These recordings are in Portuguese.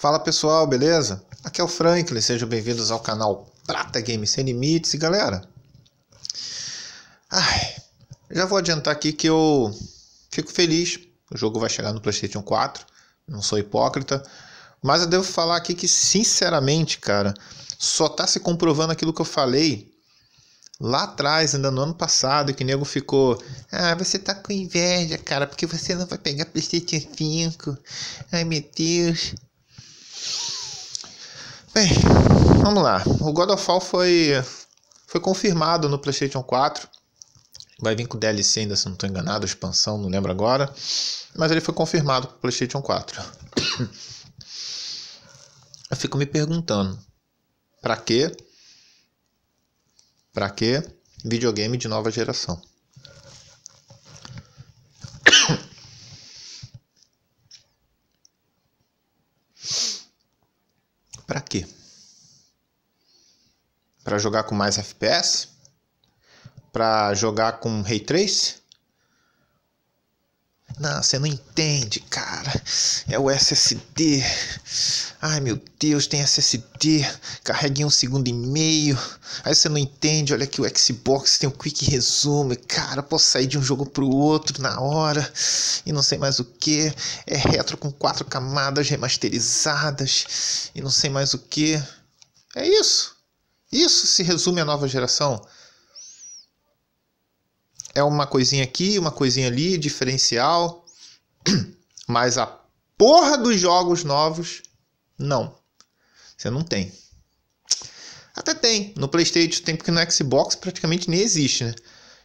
Fala pessoal, beleza? Aqui é o Franklin, sejam bem-vindos ao canal Prata Games Sem Limites. E galera, ai, já vou adiantar aqui que eu fico feliz. O jogo vai chegar no PlayStation 4, não sou hipócrita. Mas eu devo falar aqui que, sinceramente, cara, só tá se comprovando aquilo que eu falei lá atrás, ainda no ano passado, que o nego ficou. Ah, você tá com inveja, cara, porque você não vai pegar PlayStation 5. Ai, meu Deus. Bem, é, vamos lá. O God of War foi, foi confirmado no PlayStation 4. Vai vir com DLC ainda, se não estou enganado, expansão, não lembro agora. Mas ele foi confirmado para o PlayStation 4. Eu fico me perguntando: para quê? Para quê videogame de nova geração? Para quê? Para jogar com mais FPS? Para jogar com Ray Trace? Não, você não entende, cara. É o SSD. Ai meu Deus, tem SSD. Carrega em um segundo e meio. Aí você não entende. Olha aqui o Xbox tem um quick resume. Cara, posso sair de um jogo pro outro na hora. E não sei mais o que. É retro com quatro camadas remasterizadas. E não sei mais o que. É isso. Isso se resume à nova geração é uma coisinha aqui, uma coisinha ali, diferencial. Mas a porra dos jogos novos, não. Você não tem. Até tem. No PlayStation tem, porque no Xbox praticamente nem existe, né?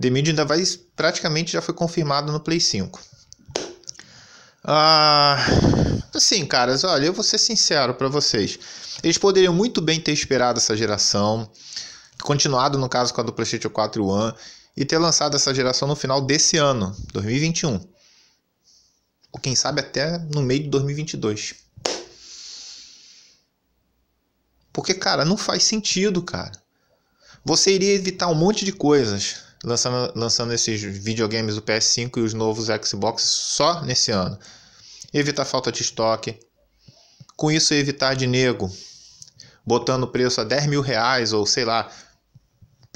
The Medium ainda vai, praticamente já foi confirmado no Play 5. Ah, assim, caras, olha, eu vou ser sincero para vocês. Eles poderiam muito bem ter esperado essa geração, continuado no caso com a do PlayStation 4 e One e ter lançado essa geração no final desse ano, 2021. Ou quem sabe até no meio de 2022. Porque, cara, não faz sentido, cara. Você iria evitar um monte de coisas lançando, lançando esses videogames do PS5 e os novos Xbox só nesse ano. Evitar falta de estoque. Com isso, evitar de nego botando preço a 10 mil reais ou sei lá,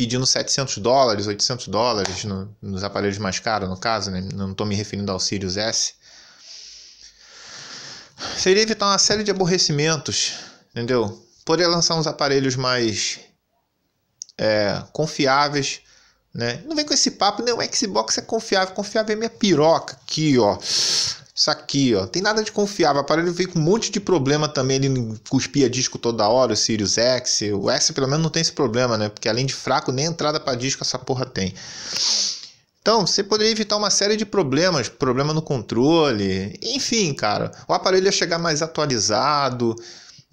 pedindo 700 dólares, 800 dólares no, nos aparelhos mais caros, no caso, né? não estou me referindo ao Sirius S. Seria evitar uma série de aborrecimentos, entendeu? Poder lançar uns aparelhos mais é, confiáveis, né? Não vem com esse papo, não, o Xbox é confiável, confiável é minha piroca aqui, ó. Isso aqui, ó. Tem nada de confiável. O aparelho veio com um monte de problema também. Ele cuspia disco toda hora, o Sirius X. O X pelo menos não tem esse problema, né? Porque além de fraco, nem entrada para disco essa porra tem. Então, você poderia evitar uma série de problemas, problema no controle, enfim, cara. O aparelho ia chegar mais atualizado,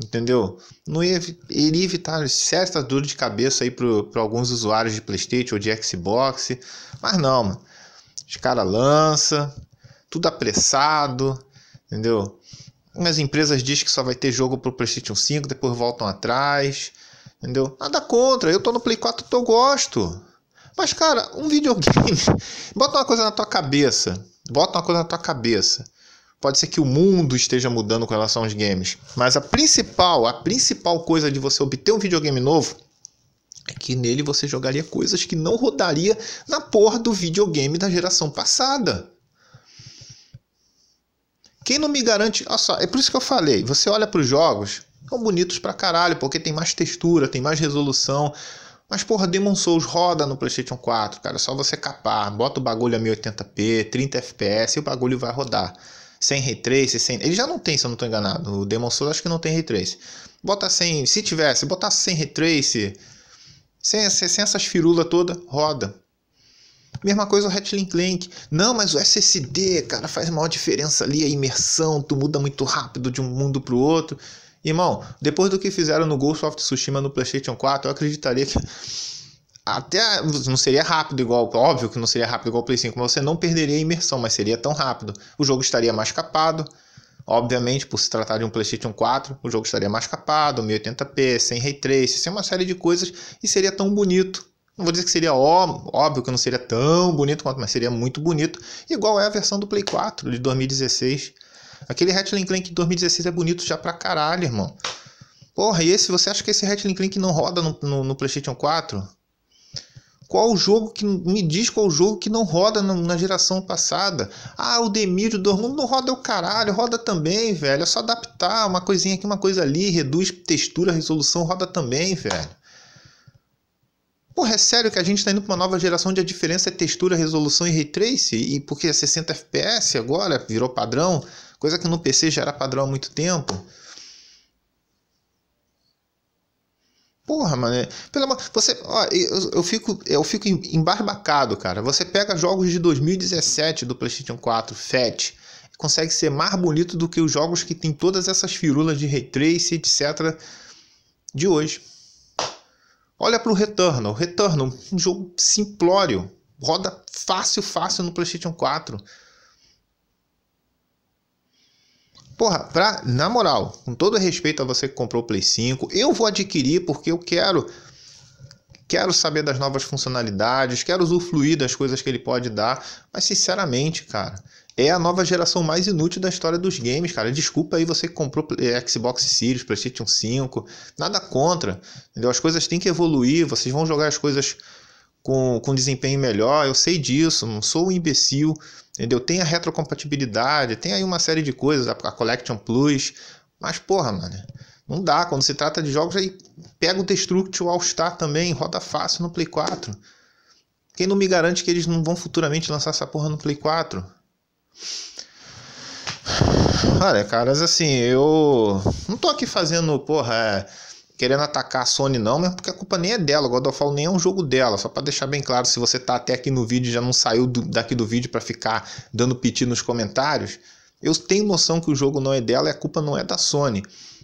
entendeu? Não ia, iria evitar certas dores de cabeça aí para alguns usuários de PlayStation ou de Xbox, mas não, mano. Os caras lançam, tudo apressado, entendeu? As empresas dizem que só vai ter jogo pro PlayStation 5, depois voltam atrás, entendeu? Nada contra, eu tô no Play 4 eu gosto. Mas, cara, um videogame. bota uma coisa na tua cabeça. Bota uma coisa na tua cabeça. Pode ser que o mundo esteja mudando com relação aos games. Mas a principal, a principal coisa de você obter um videogame novo é que nele você jogaria coisas que não rodaria na porra do videogame da geração passada. Quem não me garante. só é por isso que eu falei. Você olha para os jogos, são bonitos pra caralho, porque tem mais textura, tem mais resolução. Mas, porra, Demon Souls roda no PlayStation 4, cara. É só você capar, bota o bagulho a 1080p, 30 FPS e o bagulho vai rodar. Sem ray trace, sem. Ele já não tem, se eu não estou enganado. O Demon Souls acho que não tem ray trace. Bota sem. Se tivesse, botar sem ray trace, sem, sem essas firulas toda, roda. Mesma coisa o Ratchet Clank. Não, mas o SSD, cara, faz maior diferença ali, a imersão, tu muda muito rápido de um mundo pro outro. Irmão, depois do que fizeram no Ghost of Tsushima no PlayStation 4, eu acreditaria que até não seria rápido igual, óbvio que não seria rápido igual o PlayStation 5, mas você não perderia a imersão, mas seria tão rápido. O jogo estaria mais capado, obviamente, por se tratar de um PlayStation 4, o jogo estaria mais capado, 1080p, sem ray trace, sem é uma série de coisas e seria tão bonito não vou dizer que seria ó, óbvio que não seria tão bonito quanto, mas seria muito bonito, igual é a versão do Play 4 de 2016. Aquele Ratchet Clank de 2016 é bonito já pra caralho, irmão. Porra, e esse, você acha que esse Ratchet Clank não roda no, no, no PlayStation 4? Qual o jogo que. Me diz qual o jogo que não roda na, na geração passada. Ah, o Demirio do Mundo não roda o caralho, roda também, velho. É só adaptar uma coisinha aqui, uma coisa ali, reduz textura, resolução, roda também, velho. Porra, é sério que a gente tá indo pra uma nova geração onde a diferença é textura, resolução e ray trace? E porque é 60 FPS agora virou padrão, coisa que no PC já era padrão há muito tempo. Porra, mano. É, pelo amor, você, ó, eu, eu, fico, eu fico embarbacado, cara. Você pega jogos de 2017 do PlayStation 4, FAT, consegue ser mais bonito do que os jogos que tem todas essas firulas de ray trace, etc. de hoje. Olha para o Returnal. Returnal, um jogo simplório. Roda fácil, fácil no PlayStation 4. Porra, pra, na moral, com todo respeito a você que comprou o Play 5, eu vou adquirir porque eu quero quero saber das novas funcionalidades, quero usufruir das coisas que ele pode dar, mas sinceramente, cara, é a nova geração mais inútil da história dos games, cara. Desculpa aí você que comprou é, Xbox Series, PlayStation 5, nada contra, entendeu? As coisas têm que evoluir, vocês vão jogar as coisas com, com desempenho melhor, eu sei disso, não sou um imbecil, entendeu? Tem a retrocompatibilidade, tem aí uma série de coisas, a, a Collection Plus, mas porra, mano, não dá. Quando se trata de jogos, aí pega o Destruct All-Star também, roda fácil no Play 4. Quem não me garante que eles não vão futuramente lançar essa porra no Play 4? Olha, caras, assim, eu não tô aqui fazendo, porra, é, querendo atacar a Sony não, mesmo né, porque a culpa nem é dela, o God of War nem é um jogo dela, só para deixar bem claro, se você tá até aqui no vídeo já não saiu do, daqui do vídeo para ficar dando piti nos comentários, eu tenho noção que o jogo não é dela e a culpa não é da Sony,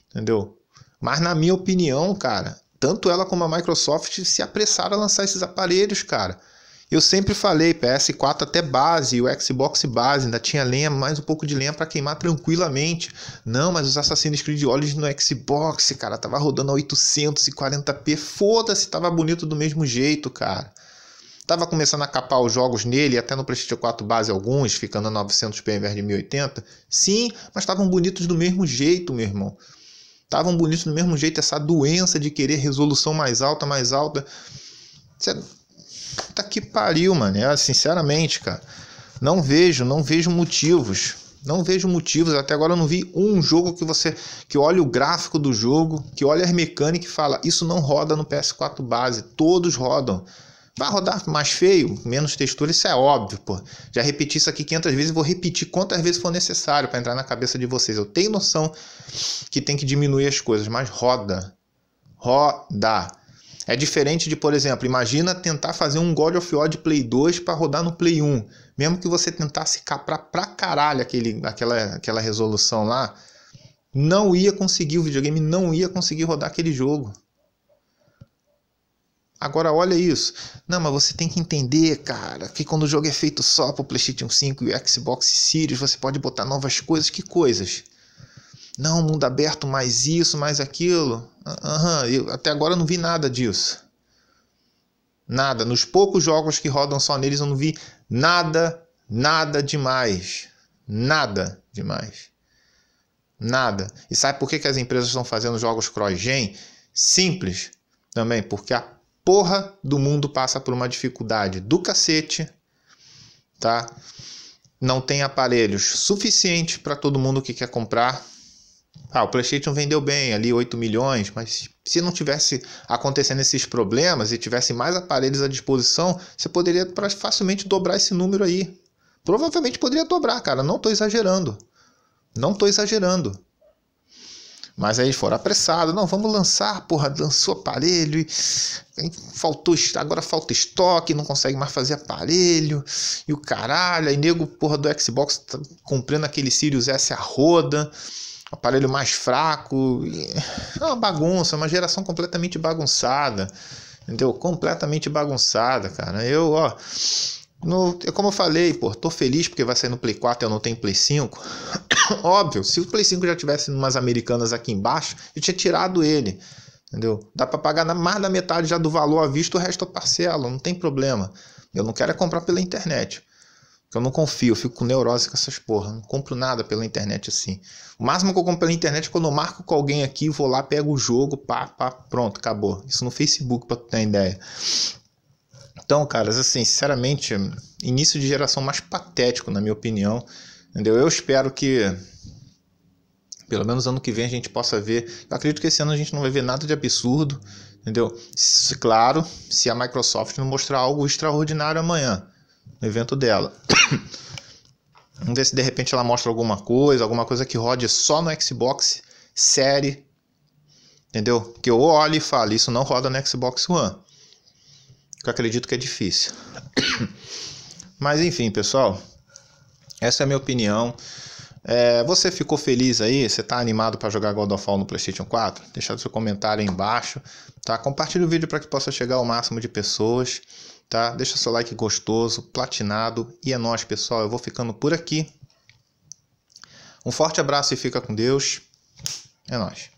entendeu? Mas na minha opinião, cara, tanto ela como a Microsoft se apressaram a lançar esses aparelhos, cara. Eu sempre falei, PS4 até base, o Xbox base, ainda tinha lenha, mais um pouco de lenha para queimar tranquilamente. Não, mas os Assassin's Creed Origins no Xbox, cara, tava rodando a 840p, foda-se, tava bonito do mesmo jeito, cara. Tava começando a capar os jogos nele, até no PlayStation 4 base alguns, ficando a 900p em vez de 1080. Sim, mas estavam bonitos do mesmo jeito, meu irmão. Estavam bonitos do mesmo jeito, essa doença de querer resolução mais alta, mais alta. Puta que pariu, mano. Eu, é, sinceramente, cara, não vejo, não vejo motivos. Não vejo motivos. Até agora eu não vi um jogo que você que olha o gráfico do jogo, que olha as mecânicas e fala: Isso não roda no PS4 base. Todos rodam. Vai rodar mais feio, menos textura, isso é óbvio, pô. Já repeti isso aqui 500 vezes e vou repetir quantas vezes for necessário para entrar na cabeça de vocês. Eu tenho noção que tem que diminuir as coisas, mas roda. Roda. É diferente de, por exemplo, imagina tentar fazer um God of War de Play 2 para rodar no Play 1. Mesmo que você tentasse caprar pra caralho aquele, aquela, aquela resolução lá, não ia conseguir, o videogame não ia conseguir rodar aquele jogo. Agora olha isso. Não, mas você tem que entender, cara, que quando o jogo é feito só para o PlayStation 5 e o Xbox Series, você pode botar novas coisas, que coisas? Não, mundo aberto, mais isso, mais aquilo. Uhum, até agora eu não vi nada disso. Nada. Nos poucos jogos que rodam só neles, eu não vi nada, nada demais. Nada demais. Nada. E sabe por que, que as empresas estão fazendo jogos cross-gen? Simples também, porque a porra do mundo passa por uma dificuldade do cacete, tá? Não tem aparelhos suficientes para todo mundo que quer comprar. Ah, o PlayStation vendeu bem ali 8 milhões, mas se não tivesse acontecendo esses problemas e tivesse mais aparelhos à disposição, você poderia facilmente dobrar esse número aí. Provavelmente poderia dobrar, cara, não estou exagerando. Não estou exagerando. Mas aí foram apressados, não, vamos lançar, porra, lançou aparelho e faltou, agora falta estoque, não consegue mais fazer aparelho, e o caralho, aí nego, porra, do Xbox tá comprando aquele Sirius S a roda, aparelho mais fraco. É uma bagunça, uma geração completamente bagunçada. Entendeu? Completamente bagunçada, cara. Eu, ó. No, como eu falei, pô, tô feliz porque vai sair no Play 4 e eu não tenho Play 5. Óbvio, se o Play 5 já tivesse umas americanas aqui embaixo, eu tinha tirado ele. Entendeu? Dá para pagar mais da metade já do valor à vista, o resto eu parcelo, não tem problema. Eu não quero é comprar pela internet eu não confio, eu fico com neurose com essas porra. Não compro nada pela internet assim. O máximo que eu compro pela internet é quando eu marco com alguém aqui, vou lá, pego o jogo, pá, pá, pronto, acabou. Isso no Facebook, pra tu ter ideia. Então, caras, assim, sinceramente, início de geração mais patético, na minha opinião. Entendeu? Eu espero que pelo menos ano que vem a gente possa ver. Eu acredito que esse ano a gente não vai ver nada de absurdo, entendeu? Claro, se a Microsoft não mostrar algo extraordinário amanhã no evento dela. Vamos ver se de repente ela mostra alguma coisa, alguma coisa que rode só no Xbox Série. Entendeu? Que eu olho e falo isso não roda no Xbox One. Que eu acredito que é difícil. Mas enfim, pessoal. Essa é a minha opinião. É, você ficou feliz aí? Você está animado para jogar God of War no PlayStation 4? Deixa seu comentário aí embaixo, tá? Compartilhe o vídeo para que possa chegar ao máximo de pessoas tá? Deixa seu like gostoso, platinado e é nós, pessoal. Eu vou ficando por aqui. Um forte abraço e fica com Deus. É nós.